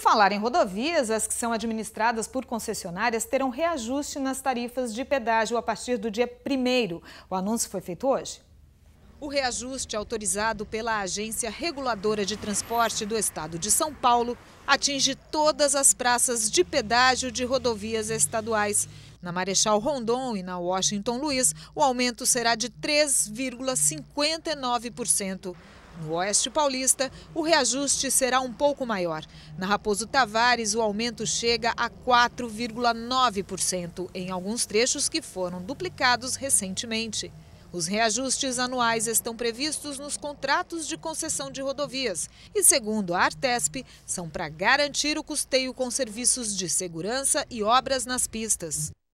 falar em rodovias, as que são administradas por concessionárias terão reajuste nas tarifas de pedágio a partir do dia 1. O anúncio foi feito hoje. O reajuste autorizado pela Agência Reguladora de Transporte do Estado de São Paulo atinge todas as praças de pedágio de rodovias estaduais. Na Marechal Rondon e na Washington Luiz, o aumento será de 3,59%. No Oeste Paulista, o reajuste será um pouco maior. Na Raposo Tavares, o aumento chega a 4,9% em alguns trechos que foram duplicados recentemente. Os reajustes anuais estão previstos nos contratos de concessão de rodovias e, segundo a Artesp, são para garantir o custeio com serviços de segurança e obras nas pistas.